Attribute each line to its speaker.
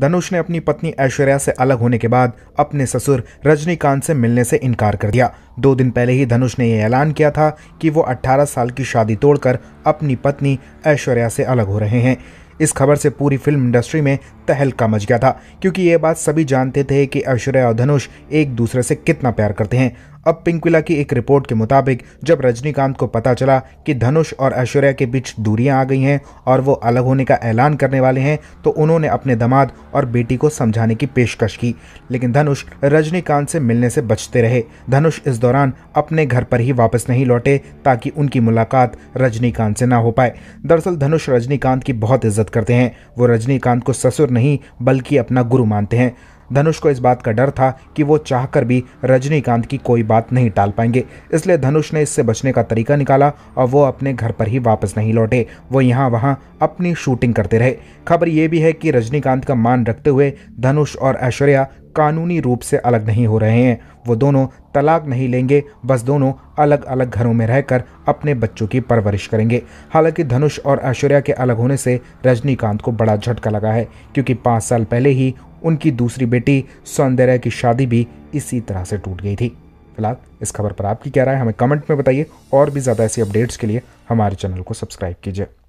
Speaker 1: धनुष ने अपनी पत्नी ऐश्वर्या से अलग होने के बाद अपने ससुर रजनीकांत से मिलने से इनकार कर दिया दो दिन पहले ही धनुष ने यह ऐलान किया था कि वो 18 साल की शादी तोड़कर अपनी पत्नी ऐश्वर्या से अलग हो रहे हैं इस खबर से पूरी फिल्म इंडस्ट्री में तहलका मच गया था क्योंकि ये बात सभी जानते थे कि ऐश्वर्या और धनुष एक दूसरे से कितना प्यार करते हैं अब पिंकुला की एक रिपोर्ट के मुताबिक जब रजनीकांत को पता चला कि धनुष और ऐश्वर्या के बीच दूरियां आ गई हैं और वो अलग होने का ऐलान करने वाले हैं तो उन्होंने अपने दमाद और बेटी को समझाने की पेशकश की लेकिन धनुष रजनीकांत से मिलने से बचते रहे धनुष इस दौरान अपने घर पर ही वापस नहीं लौटे ताकि उनकी मुलाकात रजनीकांत से ना हो पाए दरअसल धनुष रजनीकांत की बहुत इज्जत करते हैं वो रजनीकांत को ससुर नहीं बल्कि अपना गुरु मानते हैं धनुष को इस बात का डर था कि वो चाहकर भी रजनीकांत की कोई बात नहीं टाल पाएंगे इसलिए धनुष ने इससे बचने का तरीका निकाला और वो अपने घर पर ही वापस नहीं लौटे वो यहाँ वहाँ अपनी शूटिंग करते रहे खबर ये भी है कि रजनीकांत का मान रखते हुए धनुष और ऐश्वर्या कानूनी रूप से अलग नहीं हो रहे हैं वो दोनों तलाक नहीं लेंगे बस दोनों अलग अलग घरों में रहकर अपने बच्चों की परवरिश करेंगे हालांकि धनुष और ऐश्वर्या के अलग होने से रजनीकांत को बड़ा झटका लगा है क्योंकि पाँच साल पहले ही उनकी दूसरी बेटी सौंदर्या की शादी भी इसी तरह से टूट गई थी फिलहाल इस खबर पर आपकी क्या राय हमें कमेंट में बताइए और भी ज़्यादा ऐसी अपडेट्स के लिए हमारे चैनल को सब्सक्राइब कीजिए